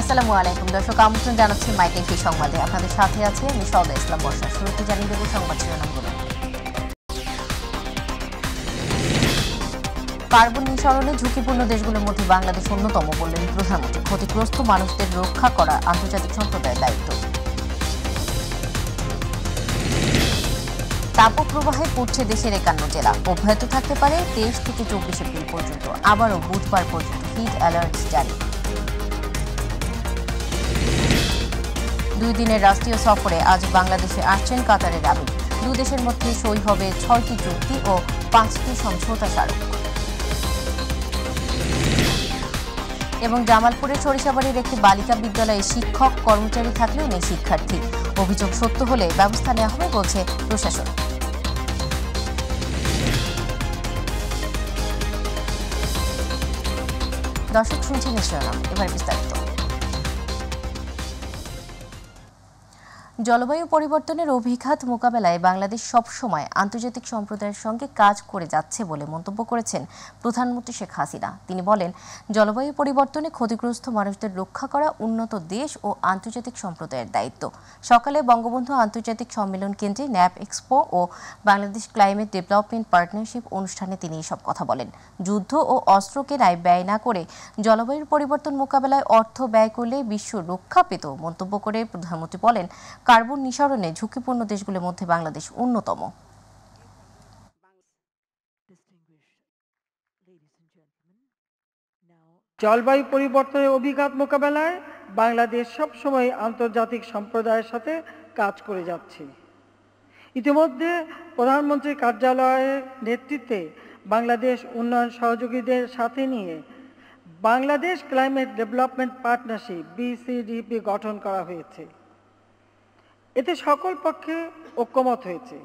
আসসালামু আলাইকুম দর্শক আমন্ত্রণ জানাচ্ছি মাইকেল কি সংবাদে আপনাদের সাথে আছে আমি সৌদা ইসলাম বর্ষা শুরুতে জানিয়ে দেব সংবাদ শিরোনামগুলো পার্বণ নিঃসরণে ঝুঁকিপূর্ণ দেশগুলোর মধ্যে বাংলাদেশ অন্যতম বললেন প্রধানমন্ত্রী ক্ষতিগ্রস্ত মানুষদের রক্ষা করা আন্তর্জাতিক সম্প্রদায়ের দায়িত্ব তাপপ্রবাহে পড়ছে দেশের একান্ন জেলা অব্যাহত থাকতে পারে তেইশ থেকে চব্বিশ এপ্রিল পর্যন্ত আবারও বুধবার পর্যন্ত হিট অ্যালার্ট জারি দুই দিনের রাষ্ট্রীয় সফরে আজ বাংলাদেশে আসছেন কাতারের আমির দু দেশের মধ্যে সই হবে ছয়টি চুক্তি ও পাঁচটি সমঝোতা স্মারক এবং জামালপুরের সরিষাবাড়ির একটি বালিকা বিদ্যালয়ে শিক্ষক কর্মচারী থাকলেও নেই শিক্ষার্থী অভিযোগ সত্য হলে ব্যবস্থা নেওয়া হবে বলছে প্রশাসন দর্শক শুনছেন এবার বিস্তারিত জলবায়ু পরিবর্তনের অভিঘাত মোকাবেলায় বাংলাদেশ সবসময় আন্তর্জাতিক সম্প্রদায়ের সঙ্গে কাজ করে যাচ্ছে বলে মন্তব্য করেছেন প্রধানমন্ত্রী শেখ হাসিনা তিনি বলেন জলবায়ু পরিবর্তনে ক্ষতিগ্রস্ত মানুষদের রক্ষা করা উন্নত দেশ ও আন্তর্জাতিক সম্প্রদায়ের দায়িত্ব সকালে বঙ্গবন্ধু আন্তর্জাতিক সম্মেলন কেন্দ্রে ন্যাপ এক্সপো ও বাংলাদেশ ক্লাইমেট ডেভেলপমেন্ট পার্টনারশিপ অনুষ্ঠানে তিনি এসব কথা বলেন যুদ্ধ ও অস্ত্র কেনায় ব্যয় না করে জলবায়ুর পরিবর্তন মোকাবেলায় অর্থ ব্যয় করলে বিশ্ব রক্ষা পেত মন্তব্য করে প্রধানমন্ত্রী বলেন কার্বন নিঃসরণে ঝুঁকিপূর্ণ দেশগুলোর মধ্যে বাংলাদেশ অন্যতম জলবায়ু পরিবর্তনের অভিঘাত মোকাবেলায় বাংলাদেশ সবসময় আন্তর্জাতিক সম্প্রদায়ের সাথে কাজ করে যাচ্ছে ইতিমধ্যে প্রধানমন্ত্রীর কার্যালয়ের নেতৃত্বে বাংলাদেশ উন্নয়ন সহযোগীদের সাথে নিয়ে Bangladesh climate development partnership BCDP গঠন করা হয়েছে এতে সকল পক্ষে ঐক্যমত হয়েছে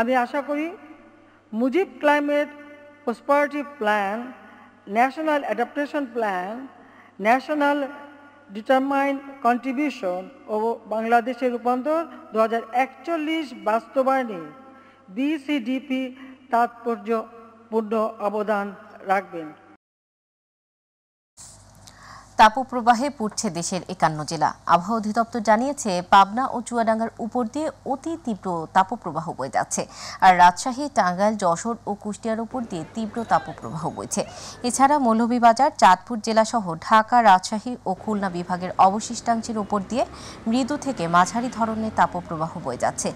আমি আশা করি Mujib climate prosperity plan national adaptation plan national determine contribution ও বাংলাদেশের রূপান্তর দু হাজার একচল্লিশ বাস্তবায়নে বিসিডিপি তাৎপর্যপূর্ণ অবদান রাখবেন তাপপ্রবাহে পড়ছে দেশের একান্ন জেলা আবহাওয়া অধিদপ্তর জানিয়েছে পাবনা ও চুয়াডাঙ্গার উপর দিয়ে অতি তীব্র তাপপ্রবাহ বয়ে যাচ্ছে আর রাজশাহী টাঙ্গাইল যশোর ও কুষ্টিয়ার উপর দিয়ে তীব্র তাপপ্রবাহ বইছে এছাড়া মৌলভীবাজার চাঁদপুর জেলাসহ ঢাকা রাজশাহী ও খুলনা বিভাগের অবশিষ্টাংশের উপর দিয়ে মৃদু থেকে মাঝারি ধরনের তাপপ্রবাহ বয়ে যাচ্ছে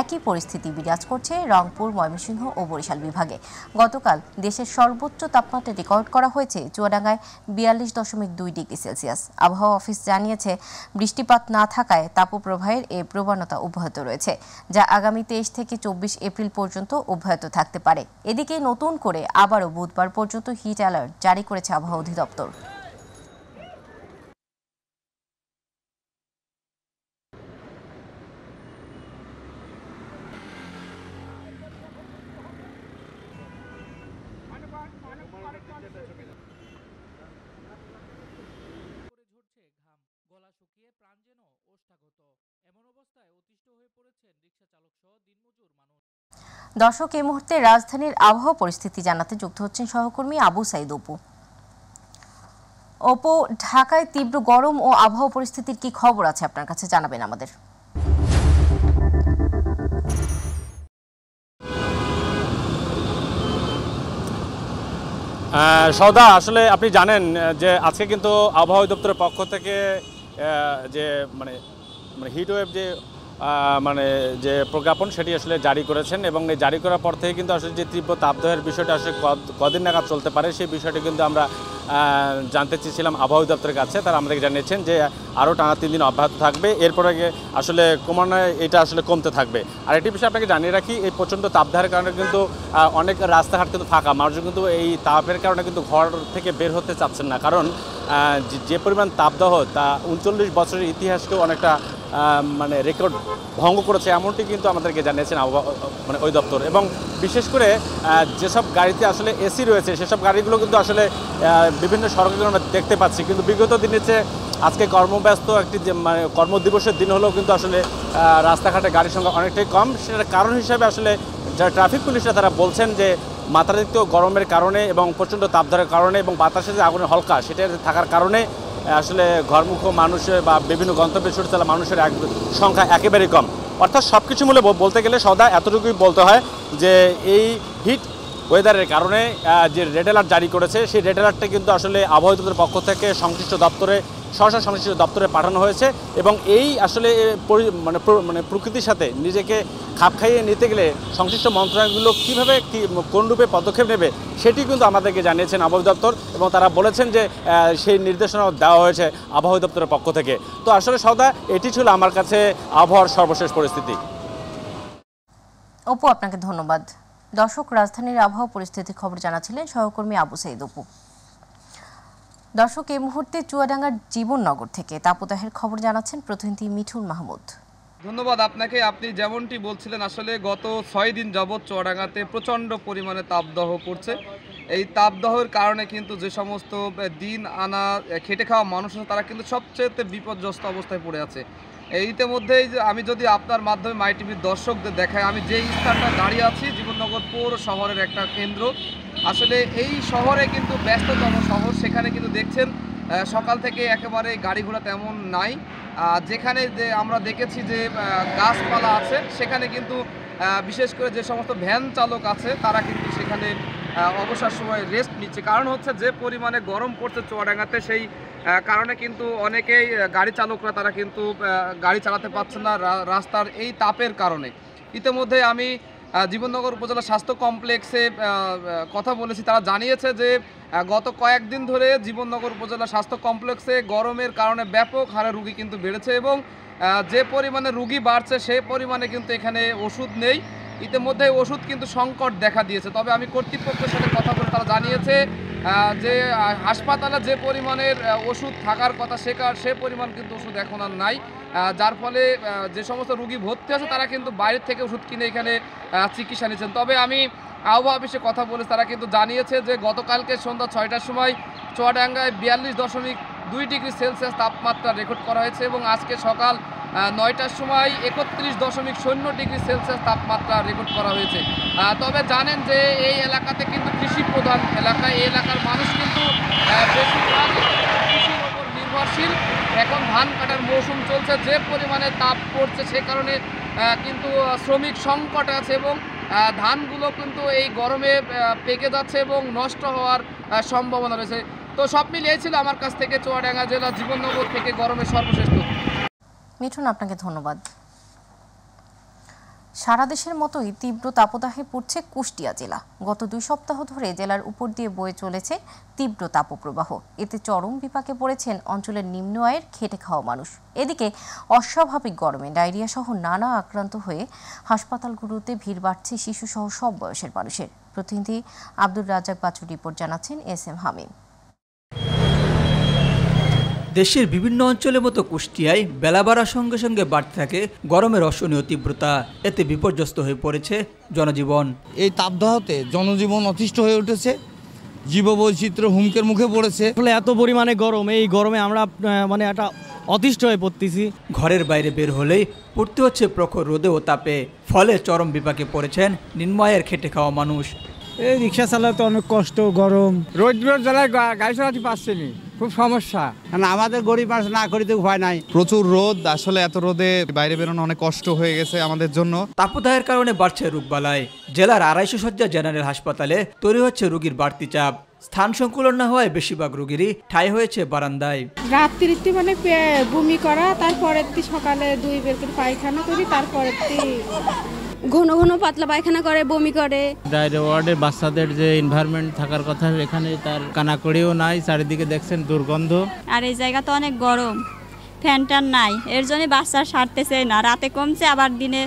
একই পরিস্থিতি বিরাজ করছে রংপুর ময়মনসিংহ ও বরিশাল বিভাগে গতকাল দেশের সর্বোচ্চ তাপমাত্রা রেকর্ড করা হয়েছে চুয়াডাঙ্গায় বিয়াল্লিশ দশমিক দুই ডিগ্রি ডিগ্রি সেলসিয়াস আবহাওয়া অফিস জানিয়েছে বৃষ্টিপাত না থাকায় তাপপ্রবাহের এ প্রবণতা অব্যাহত রয়েছে যা আগামী তেইশ থেকে চব্বিশ এপ্রিল পর্যন্ত অব্যাহত থাকতে পারে এদিকে নতুন করে আবারও বুধবার পর্যন্ত হিট অ্যালার্ট জারি করেছে আবহাওয়া অধিদপ্তর কর্মরত এমন অবস্থায় অতিষ্ঠ হয়ে পড়েছেন রিক্সা চালক সহ দিনমজুর মানুষ দর্শক এই মুহূর্তে রাজধানীর আবহাওয়া পরিস্থিতি জানাতে যুক্ত হচ্ছেন সহকর্মী আবু সাইদ অপু অপু ঢাকায় তীব্র গরম ও আবহাওয়া পরিস্থিতির কি খবর আছে আপনার কাছে জানাবেন আমাদের সদা আসলে আপনি জানেন যে আজকে কিন্তু আবহাওয়া দপ্তরের পক্ষ থেকে যে মানে মানে হিটওয়েভ যে মানে যে প্রজ্ঞাপন সেটি আসলে জারি করেছেন এবং এই জারি করার পর থেকে কিন্তু আসলে যে তীব্র তাপদহের বিষয়টা আসলে কদিন নাগাদ চলতে পারে সেই বিষয়টি কিন্তু আমরা জানতে চেয়েছিলাম আবহাওয়া দপ্তরের কাছে তারা আমাদেরকে জানিয়েছেন যে আরও টানা তিন দিন অব্যাহত থাকবে এরপরে আসলে ক্রমান্বয়ে এটা আসলে কমতে থাকবে আর একটি বিষয় আপনাকে জানিয়ে রাখি এই প্রচণ্ড তাপধারের কারণে কিন্তু অনেক রাস্তাঘাট কিন্তু ফাঁকা মানুষ কিন্তু এই তাপের কারণে কিন্তু ঘর থেকে বের হতে চাচ্ছেন না কারণ যে পরিমাণ তাপদাহ তা উনচল্লিশ বছরের ইতিহাসকেও অনেকটা মানে রেকর্ড ভঙ্গ করেছে এমনটি কিন্তু আমাদেরকে জানিয়েছেন মানে ওই দপ্তর এবং বিশেষ করে যেসব গাড়িতে আসলে এসি রয়েছে সেসব গাড়িগুলো কিন্তু আসলে বিভিন্ন সড়কে আমরা দেখতে পাচ্ছি কিন্তু বিগত দিনের চেয়ে আজকে কর্মব্যস্ত একটি যে মানে কর্মদিবসের দিন হলেও কিন্তু আসলে রাস্তাঘাটে গাড়ির সংখ্যা অনেকটাই কম সেটার কারণ হিসাবে আসলে যারা ট্রাফিক পুলিশরা তারা বলছেন যে মাত্রাতিরিক্ত গরমের কারণে এবং প্রচণ্ড তাপধারের কারণে এবং বাতাসে যে আগুনে হলকা সেটা থাকার কারণে আসলে ঘরমুখ মানুষের বা বিভিন্ন গন্তব্যে ছুটে চলা মানুষের এক সংখ্যা একেবারেই কম অর্থাৎ সব কিছু মূলে বলতে গেলে সদা এতটুকুই বলতে হয় যে এই হিট ওয়েদারের কারণে যে রেড অ্যালার্ট জারি করেছে সেই রেড অ্যালার্টটা কিন্তু আসলে আবহাওয়া দপ্তরের পক্ষ থেকে সংশ্লিষ্ট দপ্তরে সরাসরি সংশ্লিষ্ট দপ্তরে পাঠানো হয়েছে এবং এই আসলে মানে মানে প্রকৃতির সাথে নিজেকে খাপ খাইয়ে নিতে গেলে সংশ্লিষ্ট মন্ত্রণালয়গুলো কীভাবে কী কোন রূপে পদক্ষেপ নেবে সেটি কিন্তু আমাদেরকে জানিয়েছেন আবহাওয়া দপ্তর এবং তারা বলেছেন যে সেই নির্দেশনাও দেওয়া হয়েছে আবহাওয়া দপ্তরের পক্ষ থেকে তো আসলে সদা এটি ছিল আমার কাছে আবহাওয়ার সর্বশেষ পরিস্থিতি অপু আপনাকে ধন্যবাদ দর্শক রাজধানীর আবহাওয়া পরিস্থিতির খবর জানাচ্ছিলেন সহকর্মী আবু সাইদ অপু দর্শক এই মুহূর্তে চুয়াডাঙ্গার জীবননগর থেকে তাপদাহের খবর জানাচ্ছেন প্রতিনিধি মিঠুন মাহমুদ ধন্যবাদ আপনাকে আপনি যেমনটি বলছিলেন আসলে গত ছয় দিন যাবৎ চুয়াডাঙ্গাতে প্রচণ্ড পরিমাণে তাপদাহ করছে এই তাপদাহের কারণে কিন্তু যে সমস্ত দিন আনা খেটে খাওয়া মানুষ আছে তারা কিন্তু সবচেয়ে বিপর্যস্ত অবস্থায় পড়ে আছে এই ইতিমধ্যেই আমি যদি আপনার মাধ্যমে মাই টিভির দর্শকদের দেখাই আমি যেই স্থানটা দাঁড়িয়ে আছি জীবননগর পৌর শহরের একটা কেন্দ্র আসলে এই শহরে কিন্তু ব্যস্ততম শহর সেখানে কিন্তু দেখছেন সকাল থেকে একেবারে গাড়ি ঘোড়া তেমন নাই যেখানে যে আমরা দেখেছি যে গাছপালা আছে সেখানে কিন্তু বিশেষ করে যে সমস্ত ভ্যান চালক আছে তারা কিন্তু সেখানে অবসর সময় রেস্ট নিচ্ছে কারণ হচ্ছে যে পরিমাণে গরম পড়ছে চুয়াডাঙ্গাতে সেই কারণে কিন্তু অনেকেই গাড়ি চালকরা তারা কিন্তু গাড়ি চালাতে পারছে না রাস্তার এই তাপের কারণে ইতিমধ্যে আমি জীবননগর উপজেলা স্বাস্থ্য কমপ্লেক্সে কথা বলেছি তারা জানিয়েছে যে গত কয়েকদিন ধরে জীবননগর উপজেলা স্বাস্থ্য কমপ্লেক্সে গরমের কারণে ব্যাপক হারে রুগী কিন্তু বেড়েছে এবং যে পরিমাণে রুগী বাড়ছে সেই পরিমাণে কিন্তু এখানে ওষুধ নেই ইতিমধ্যে ওষুধ কিন্তু সংকট দেখা দিয়েছে তবে আমি কর্তৃপক্ষের সাথে কথা বলে তারা জানিয়েছে যে হাসপাতালে যে পরিমাণের ওষুধ থাকার কথা শেখার সে পরিমাণ কিন্তু ওষুধ এখন আর নাই যার ফলে যে সমস্ত রুগী ভর্তি আছে তারা কিন্তু বাইরের থেকে ওষুধ কিনে এখানে চিকিৎসা নিচ্ছেন তবে আমি আবহাওয়া অফিসে কথা বলে তারা কিন্তু জানিয়েছে যে গতকালকে সন্ধ্যা ছয়টার সময় চুয়াডাঙ্গায় বিয়াল্লিশ দশমিক দুই ডিগ্রি সেলসিয়াস তাপমাত্রা রেকর্ড করা হয়েছে এবং আজকে সকাল নয়টার সময় একত্রিশ দশমিক শূন্য ডিগ্রি সেলসিয়াস তাপমাত্রা রেকর্ড করা হয়েছে তবে জানেন যে এই এলাকাতে কিন্তু কৃষি প্রধান এলাকা এই এলাকার মানুষ কিন্তু বেশিরভাগ কৃষির ওপর নির্ভরশীল এখন ধান কাটার মৌসুম চলছে যে পরিমাণে তাপ পড়ছে সে কারণে কিন্তু শ্রমিক সংকট আছে এবং ধানগুলো কিন্তু এই গরমে পেকে যাচ্ছে এবং নষ্ট হওয়ার সম্ভাবনা রয়েছে তো সব মিলিয়ে ছিল আমার কাছ থেকে চুয়াডাঙ্গা জেলা জীবননগর থেকে গরমের সর্বশ্রেষ্ঠ মিঠুন আপনাকে ধন্যবাদ সারা দেশের মতোই তীব্র তাপদাহে পড়ছে কুষ্টিয়া জেলা গত দুই সপ্তাহ ধরে জেলার উপর দিয়ে বয়ে চলেছে তীব্র তাপপ্রবাহ এতে চরম বিপাকে পড়েছেন অঞ্চলের নিম্ন আয়ের খেটে খাওয়া মানুষ এদিকে অস্বাভাবিক গরমে ডায়রিয়া সহ নানা আক্রান্ত হয়ে হাসপাতালগুলোতে ভিড় বাড়ছে শিশুসহ সব বয়সের মানুষের প্রতিনিধি আব্দুর রাজাক বাচুর রিপোর্ট জানাচ্ছেন এস এম হামিম দেশের বিভিন্ন অঞ্চলের মতো কুষ্টিয়ায় বেলা বাড়ার সঙ্গে সঙ্গে বাড়তে থাকে গরমের অসহনীয় তীব্রতা এতে বিপর্যস্ত হয়ে পড়েছে জনজীবন এই তাপদাহতে জনজীবন অতিষ্ঠ হয়ে উঠেছে জীববৈচিত্র্য হুমকের মুখে পড়েছে ফলে এত পরিমাণে গরম এই গরমে আমরা মানে একটা অতিষ্ঠ হয়ে পড়তেছি ঘরের বাইরে বের হলেই পড়তে হচ্ছে প্রখর রোদে ও তাপে ফলে চরম বিপাকে পড়েছেন নির্ময়ের খেটে খাওয়া মানুষ এই রিক্সা চালাতে অনেক কষ্ট গরম রোদ জ্বালায় গাড়ি চালাতে পারছি খুব সমস্যা কারণ আমাদের গরিব মানুষ না করি তো উপায় নাই প্রচুর রোদ আসলে এত রোদে বাইরে বেরোনো অনেক কষ্ট হয়ে গেছে আমাদের জন্য তাপদাহের কারণে বাড়ছে বালায় জেলার আড়াইশো শয্যা জেনারেল হাসপাতালে তৈরি হচ্ছে রোগীর বাড়তি চাপ স্থান সংকুলন না হওয়ায় বেশিরভাগ রোগীরই ঠাই হয়েছে বারান্দায় রাত্রিতে মানে বমি করা তারপরের সকালে দুই বের করে পায়খানা করি তারপরের ঘন ঘন পাতলা পায়খানা করে বমি করে ওয়ার্ডের বাচ্চাদের যে এনভায়রনমেন্ট থাকার কথা এখানে তার কানাকড়িও নাই চারিদিকে দেখছেন দুর্গন্ধ আর এই জায়গা তো অনেক গরম ফ্যানটার নাই এর জন্য বাচ্চা সারতেছে না রাতে কমছে আবার দিনে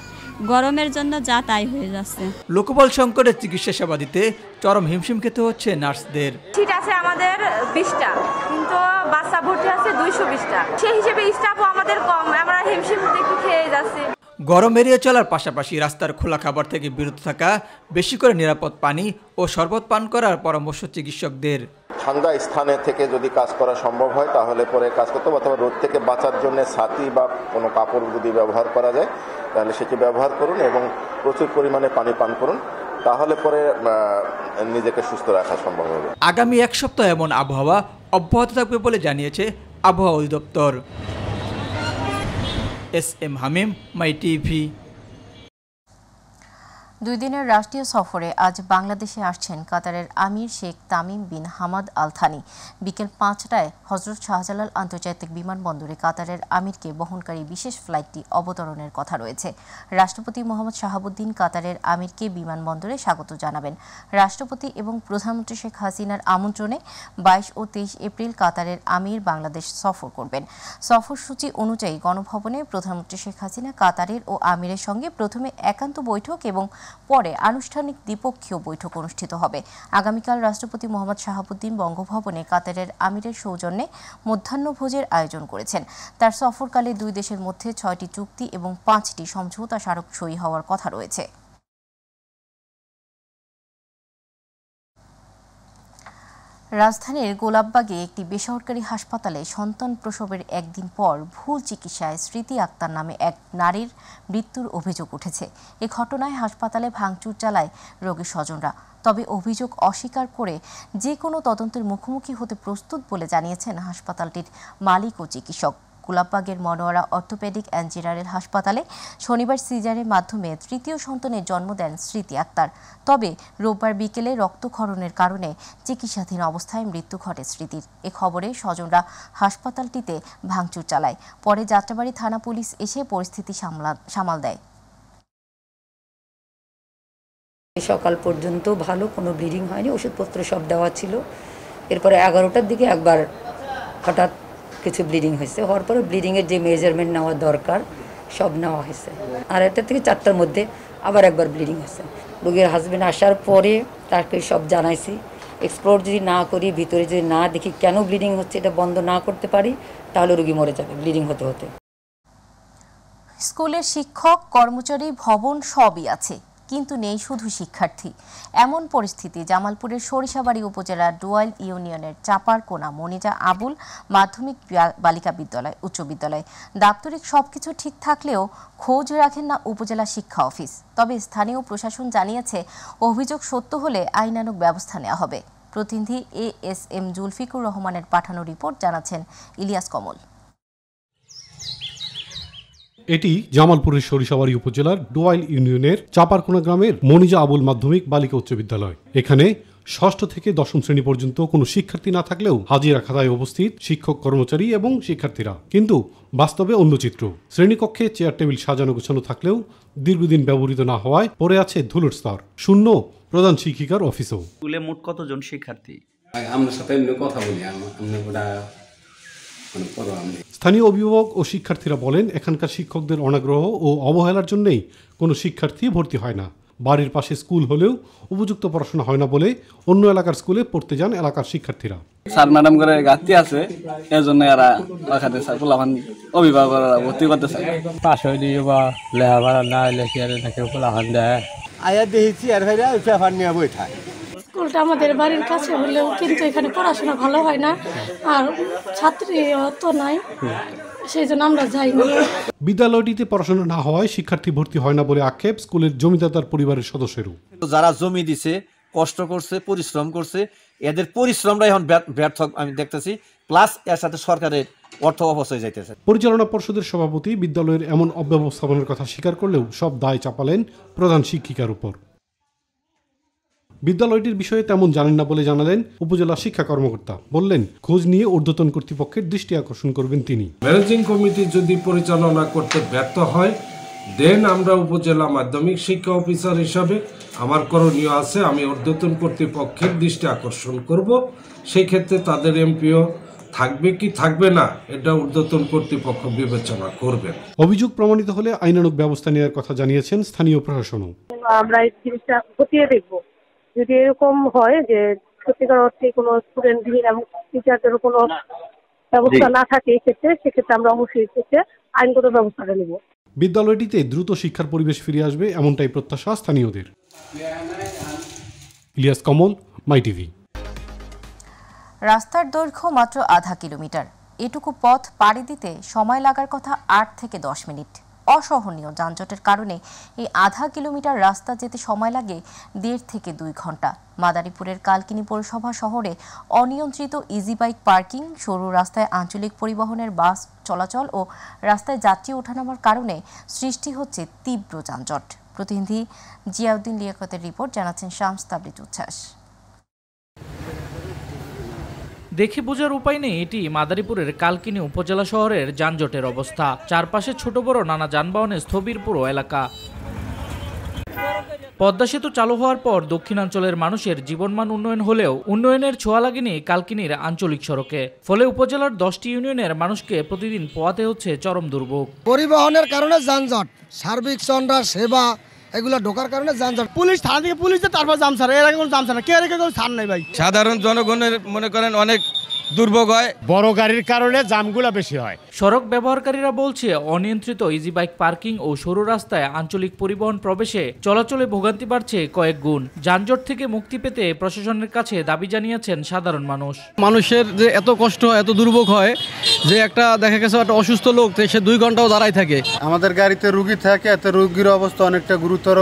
গরমের জন্য যা তাই হয়ে যাচ্ছে লোকবল সংকটের চিকিৎসা সেবা দিতে চরম হিমশিম খেতে হচ্ছে নার্সদের সিট আছে আমাদের বিশটা কিন্তু বাচ্চা ভর্তি আছে দুইশো বিশটা সেই হিসেবে স্টাফও আমাদের কম আমরা হিমশিম একটু খেয়ে যাচ্ছি গরম এড়িয়ে চলার পাশাপাশি রাস্তার খোলা খাবার থেকে বিরত থাকা বেশি করে নিরাপদ পানি ও শরবত পান করার পরামর্শ চিকিৎসকদের ঠান্ডা স্থানে থেকে যদি কাজ করা সম্ভব হয় তাহলে পরে কাজ করতে হবে অথবা রোদ থেকে বাঁচার জন্য ছাতি বা কোনো কাপড় যদি ব্যবহার করা যায় তাহলে সেটি ব্যবহার করুন এবং প্রচুর পরিমাণে পানি পান করুন তাহলে পরে নিজেকে সুস্থ রাখা সম্ভব হবে আগামী এক সপ্তাহ এমন আবহাওয়া অব্যাহত থাকবে বলে জানিয়েছে আবহাওয়া অধিদপ্তর S M Hamim My T দুই দিনের রাষ্ট্রীয় সফরে আজ বাংলাদেশে আসছেন কাতারের আমির Sheikh Tamim bin Hamad Al Thani বিকেল পাঁচটায় হজরত শাহজালাল আন্তর্জাতিক বিমানবন্দরে কাতারের আমিরকে বহনকারী বিশেষ ফ্লাইটটি অবতরণের কথা রয়েছে রাষ্ট্রপতি মোহাম্মদ শাহাবুদ্দিন কাতারের আমিরকে বিমানবন্দরে স্বাগত জানাবেন রাষ্ট্রপতি এবং প্রধানমন্ত্রী শেখ হাসিনার আমন্ত্রণে বাইশ ও তেইশ এপ্রিল কাতারের আমির বাংলাদেশ সফর করবেন সফরসূচি অনুযায়ী গণভবনে প্রধানমন্ত্রী শেখ হাসিনা কাতারের ও আমিরের সঙ্গে প্রথমে একান্ত বৈঠক এবং পরে আনুষ্ঠানিক দ্বিপক্ষীয় বৈঠক অনুষ্ঠিত হবে আগামীকাল রাষ্ট্রপতি মোহাম্মদ শাহাবুদ্দিন বঙ্গভবনে কাতারের আমিরের সৌজন্যে মধ্যাহ্নভোজের আয়োজন করেছেন তার সফরকালে দুই দেশের মধ্যে ছয়টি চুক্তি এবং পাঁচটি সমঝোতা স্মারক সই হওয়ার কথা রয়েছে রাজধানীর গোলাপবাগে একটি বেসরকারি হাসপাতালে সন্তান প্রসবের একদিন পর ভুল চিকিৎসায় স্মৃতি আক্তার নামে এক নারীর মৃত্যুর অভিযোগ উঠেছে এ ঘটনায় হাসপাতালে ভাঙচুর চালায় রোগীর স্বজনরা তবে অভিযোগ অস্বীকার করে যে কোনো তদন্তের মুখোমুখি হতে প্রস্তুত বলে জানিয়েছেন হাসপাতালটির মালিক ও চিকিৎসক গোলাপবাগের মনোয়ারা অর্থোপেডিক অ্যান্ড জেনারেল হাসপাতালে শনিবার সিজারের মাধ্যমে তৃতীয় সন্তানের জন্ম দেন স্মৃতি আক্তার তবে রোববার বিকেলে রক্তক্ষরণের কারণে চিকিৎসাধীন অবস্থায় মৃত্যু ঘটে স্মৃতির এ খবরে স্বজনরা হাসপাতালটিতে ভাঙচুর চালায় পরে যাত্রাবাড়ি থানা পুলিশ এসে পরিস্থিতি সামাল দেয় সকাল পর্যন্ত ভালো কোনো ব্লিডিং হয়নি ওষুধপত্র সব দেওয়া ছিল এরপরে এগারোটার দিকে একবার হঠাৎ কিছু ব্লিডিং হয়েছে হওয়ার পরে ব্লিডিংয়ের যে মেজারমেন্ট নেওয়া দরকার সব নেওয়া হয়েছে আর এটা থেকে চারটার মধ্যে আবার একবার ব্লিডিং হয়েছে রোগীর হাজব্যান্ড আসার পরে তাকে সব জানাইছি এক্সপ্লোর যদি না করি ভিতরে যদি না দেখি কেন ব্লিডিং হচ্ছে এটা বন্ধ না করতে পারি তাহলে রোগী মরে যাবে ব্লিডিং হতে হতে স্কুলের শিক্ষক কর্মচারী ভবন সবই আছে কিন্তু নেই শুধু শিক্ষার্থী এমন পরিস্থিতি জামালপুরের সরিষাবাড়ি উপজেলার ডুয়াইল ইউনিয়নের চাপারকোনা মনিজা আবুল মাধ্যমিক বালিকা বিদ্যালয় উচ্চ বিদ্যালয় দাপ্তরিক সবকিছু ঠিক থাকলেও খোঁজ রাখেন না উপজেলা শিক্ষা অফিস তবে স্থানীয় প্রশাসন জানিয়েছে অভিযোগ সত্য হলে আইনানুক ব্যবস্থা নেওয়া হবে প্রতিনিধি এ এস এম জুলফিকুর রহমানের পাঠানো রিপোর্ট জানাচ্ছেন ইলিয়াস কমল এটি জামালপুরের সরিষাবাড়ি উপজেলার ডোয়াইল ইউনিয়নের চাপারকোনা গ্রামের মনিজা আবুল মাধ্যমিক বালিকা উচ্চ বিদ্যালয় এখানে ষষ্ঠ থেকে দশম শ্রেণী পর্যন্ত কোনো শিক্ষার্থী না থাকলেও হাজিরা খাতায় উপস্থিত শিক্ষক কর্মচারী এবং শিক্ষার্থীরা কিন্তু বাস্তবে অন্য চিত্র শ্রেণীকক্ষে চেয়ার টেবিল সাজানো গোছানো থাকলেও দীর্ঘদিন ব্যবহৃত না হওয়ায় পড়ে আছে ধুলোর স্তর শূন্য প্রধান শিক্ষিকার অফিসেও স্কুলে মোট কতজন শিক্ষার্থী আমরা সাথে কথা বলি আমরা স্থানীয় অভিভাবক ও শিক্ষার্থীরা বলেন এখানকার শিক্ষকদের অনাগ্রহ ও অবহেলার জন্যেই কোনো শিক্ষার্থী ভর্তি হয় না বাড়ির পাশে স্কুল হলেও উপযুক্ত পড়াশোনা হয় না বলে অন্য এলাকার স্কুলে পড়তে যান এলাকার শিক্ষার্থীরা স্যার ম্যাডাম করে গাতি আছে এজন্য এরা ওখানে স্যার পোলাভান অভিভাবকরা ভর্তি করতে চায় পাশ হয়নি বা লেখাপড়া না হলে আর নাকি দেয় আয়া দেখেছি আর ভাইরা পেপার নিয়ে বই থাকে স্কুলটা আমাদের বাড়ির কাছে হলেও কিন্তু এখানে পড়াশোনা ভালো হয় না আর ছাত্রী অত নাই সেই জন্য আমরা যাইনি বিদ্যালয়টিতে পড়াশোনা না হওয়ায় শিক্ষার্থী ভর্তি হয় না বলে আক্ষেপ স্কুলের জমিদাতার পরিবারের সদস্যেরও যারা জমি দিছে কষ্ট করছে পরিশ্রম করছে এদের পরিশ্রমটা এখন ব্যর্থ আমি দেখতেছি প্লাস এর সাথে সরকারের অর্থ অপচয় যাইতেছে পরিচালনা পর্ষদের সভাপতি বিদ্যালয়ের এমন অব্যবস্থাপনার কথা স্বীকার করলেও সব দায় চাপালেন প্রধান শিক্ষিকার উপর বিদ্যালয়টির বিষয়ে তেমন জানেন না বলে জানালেন উপজেলা শিক্ষা কর্মকর্তা বললেন খোঁজ নিয়ে ঊর্ধ্বতন কর্তৃপক্ষের দৃষ্টি আকর্ষণ করবেন তিনি ম্যানেজিং কমিটি যদি পরিচালনা করতে ব্যর্থ হয় দেন আমরা উপজেলা মাধ্যমিক শিক্ষা অফিসার হিসাবে আমার করণীয় আছে আমি ঊর্ধ্বতন কর্তৃপক্ষের দৃষ্টি আকর্ষণ করব সেই ক্ষেত্রে তাদের এমপিও থাকবে কি থাকবে না এটা ঊর্ধ্বতন কর্তৃপক্ষ বিবেচনা করবে অভিযোগ প্রমাণিত হলে আইনানুক ব্যবস্থা নেওয়ার কথা জানিয়েছেন স্থানীয় প্রশাসনও আমরা এই জিনিসটা খতিয়ে দেখবো যদি এরকম হয় যে সত্যিকার অর্থে কোনো স্টুডেন্ট এবং টিচারদের কোনো ব্যবস্থা না থাকে এক্ষেত্রে সেক্ষেত্রে আমরা অবশ্যই এক্ষেত্রে আইনগত ব্যবস্থাটা নেব বিদ্যালয়টিতে দ্রুত শিক্ষার পরিবেশ ফিরে আসবে এমনটাই প্রত্যাশা স্থানীয়দের ইলিয়াস কমল মাই টিভি রাস্তার দৈর্ঘ্য মাত্র আধা কিলোমিটার এটুকু পথ পাড়ি দিতে সময় লাগার কথা আট থেকে দশ মিনিট অসহনীয় যানজটের কারণে এই আধা কিলোমিটার রাস্তা যেতে সময় লাগে দেড় থেকে দুই ঘন্টা মাদারীপুরের কালকিনি পৌরসভা শহরে অনিয়ন্ত্রিত ইজি বাইক পার্কিং সরু রাস্তায় আঞ্চলিক পরিবহনের বাস চলাচল ও রাস্তায় যাত্রী ওঠানামার কারণে সৃষ্টি হচ্ছে তীব্র যানজট প্রতিনিধি জিয়াউদ্দিন লিয়াকতের রিপোর্ট জানাচ্ছেন শামস উচ্ছ্বাস দেখে বোঝার উপায় নেই এটি মাদারীপুরের কালকিনি উপজেলা শহরের যানজটের অবস্থা চারপাশে ছোট বড় নানা যানবাহনের স্থবির পুরো এলাকা পদ্মা সেতু চালু হওয়ার পর দক্ষিণাঞ্চলের মানুষের জীবনমান উন্নয়ন হলেও উন্নয়নের ছোঁয়া লাগেনি কালকিনির আঞ্চলিক সড়কে ফলে উপজেলার দশটি ইউনিয়নের মানুষকে প্রতিদিন পোয়াতে হচ্ছে চরম দুর্ভোগ পরিবহনের কারণে যানজট সার্বিক চন্দ্রা সেবা এগুলো ঢোকার কারণে জাম পুলিশ থানা থেকে পুলিশ তারপর জাম ছাড়ে এর আগে কোনো জাম ছাড়ে কে রেখে কোনো ছাড় নেই ভাই সাধারণ জনগণের মনে করেন অনেক দুর্ভোগ হয় বড় গাড়ির কারণে জামগুলা বেশি হয় সড়ক ব্যবহারকারীরা বলছে অনিয়ন্ত্রিত ইজি বাইক পার্কিং ও সরু রাস্তায় আঞ্চলিক পরিবহন প্রবেশে চলাচলে ভোগান্তি বাড়ছে কয়েক গুণ যানজট থেকে মুক্তি পেতে প্রশাসনের কাছে দাবি জানিয়েছেন সাধারণ মানুষ মানুষের যে এত কষ্ট এত দুর্ভোগ হয় যে একটা দেখা গেছে একটা অসুস্থ লোক সে দুই ঘন্টাও দাঁড়ায় থাকে আমাদের গাড়িতে রুগী থাকে এতে রুগীর অবস্থা অনেকটা গুরুতর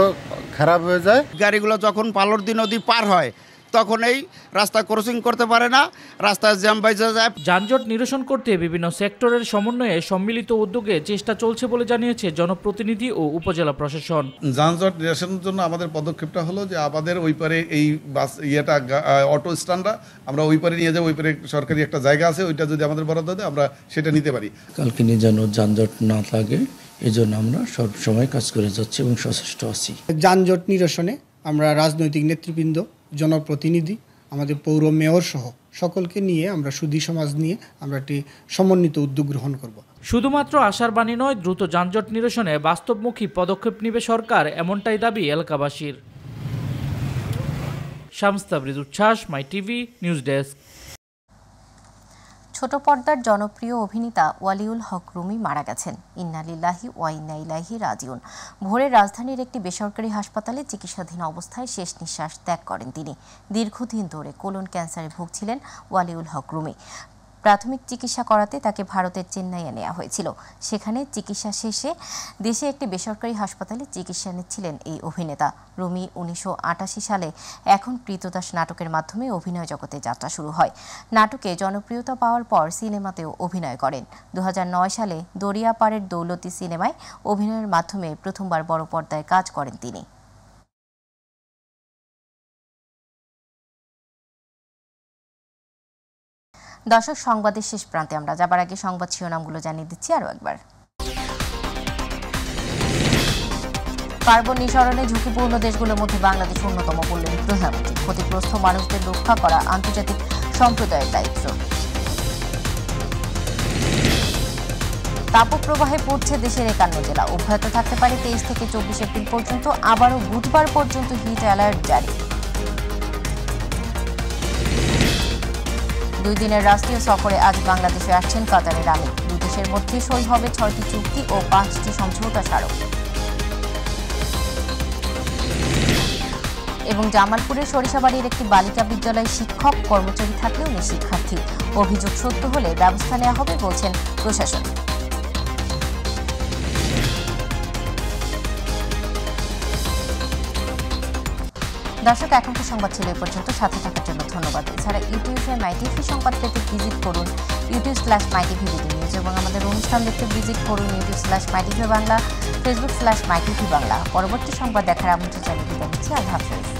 খারাপ হয়ে যায় গাড়িগুলো যখন পালর দিন নদী পার হয় তখন এই রাস্তা ক্রসিং করতে পারে না রাস্তায় জ্যাম বাইজা যায় যানজট নিরসন করতে বিভিন্ন সেক্টরের সমন্বয়ে সম্মিলিত উদ্যোগে চেষ্টা চলছে বলে জানিয়েছে জনপ্রতিনিধি ও উপজেলা প্রশাসন যানজট নিরসনের জন্য আমাদের পদক্ষেপটা হলো যে আমাদের ওই পারে এই বাস ইয়েটা অটো স্ট্যান্ডরা আমরা ওই পারে নিয়ে যাবো ওই পারে সরকারি একটা জায়গা আছে ওইটা যদি আমাদের বরাদ্দ দেয় আমরা সেটা নিতে পারি কালকে নিয়ে যেন যানজট না থাকে এই জন্য আমরা সবসময় কাজ করে যাচ্ছি এবং সচেষ্ট আছি যানজট নিরসনে আমরা রাজনৈতিক নেতৃবৃন্দ জনপ্রতিনিধি আমাদের পৌর মেয়র সহ সকলকে নিয়ে আমরা সুদী সমাজ নিয়ে আমরা একটি সমন্বিত উদ্যোগ গ্রহণ করব শুধুমাত্র আশার বাণী নয় দ্রুত যানজট নিরসনে বাস্তবমুখী পদক্ষেপ নিবে সরকার এমনটাই দাবি এলাকাবাসীর শামস্তাবরিজ উচ্ছ্বাস মাই টিভি নিউজ ডেস্ক ছোট পর্দার জনপ্রিয় অভিনেতা ওয়ালিউল হক রুমি মারা গেছেন ইন্নালিল্লাহি ওয়াইনাইলাহি রাজিউন ভোরে রাজধানীর একটি বেসরকারি হাসপাতালে চিকিৎসাধীন অবস্থায় শেষ নিঃশ্বাস ত্যাগ করেন তিনি দীর্ঘদিন ধরে কোলন ক্যান্সারে ভুগছিলেন ওয়ালিউল হক রুমি প্রাথমিক চিকিৎসা করাতে তাকে ভারতের চেন্নাইয়ে নেওয়া হয়েছিল সেখানে চিকিৎসা শেষে দেশে একটি বেসরকারি হাসপাতালে চিকিৎসা নিচ্ছিলেন এই অভিনেতা রুমি উনিশশো সালে এখন কৃতদাস নাটকের মাধ্যমে অভিনয় জগতে যাত্রা শুরু হয় নাটকে জনপ্রিয়তা পাওয়ার পর সিনেমাতেও অভিনয় করেন দু সালে দরিয়াপাড়ের দৌলতি সিনেমায় অভিনয়ের মাধ্যমে প্রথমবার বড় পর্দায় কাজ করেন তিনি দর্শক সংবাদের শেষ প্রান্তে আমরা যাবার আগে সংবাদ শিরোনামগুলো জানিয়ে দিচ্ছি আরও একবার কার্বন নিঃসরণে ঝুঁকিপূর্ণ দেশগুলোর মধ্যে বাংলাদেশ অন্যতম বললেন প্রধানমন্ত্রী ক্ষতিগ্রস্ত মানুষদের রক্ষা করা আন্তর্জাতিক সম্প্রদায়ের দায়িত্ব প্রবাহে পড়ছে দেশের একান্ন জেলা অব্যাহত থাকতে পারে তেইশ থেকে চব্বিশ এপ্রিল পর্যন্ত আবারও বুধবার পর্যন্ত হিট অ্যালার্ট জারি দুই দিনের রাষ্ট্রীয় সফরে আজ বাংলাদেশে আসছেন কাতারের আমির দুই দেশের মধ্যে সই হবে ছয়টি চুক্তি ও পাঁচটি সমঝোতা স্মারক এবং জামালপুরের সরিষাবাড়ির একটি বালিকা বিদ্যালয়ে শিক্ষক কর্মচারী থাকলেও নিশিক্ষার্থী অভিযোগ সত্য হলে ব্যবস্থা নেওয়া হবে বলছেন প্রশাসন দর্শক এখনকার সংবাদ ছিল এ পর্যন্ত সাথে থাকার জন্য ধন্যবাদ এছাড়া ইউটিউবে e মাইটিভি সংবাদ পেতে ভিজিট করুন YouTube slash MyTV video news এবং আমাদের অনুষ্ঠান দেখতে ভিজিট করুন YouTube slash MyTV Bangla Facebook slash MyTV Bangla পরবর্তী সংবাদ দেখার আমন্ত্রণ জানিয়ে দিতে হচ্ছে আল্লাহ হাফেজ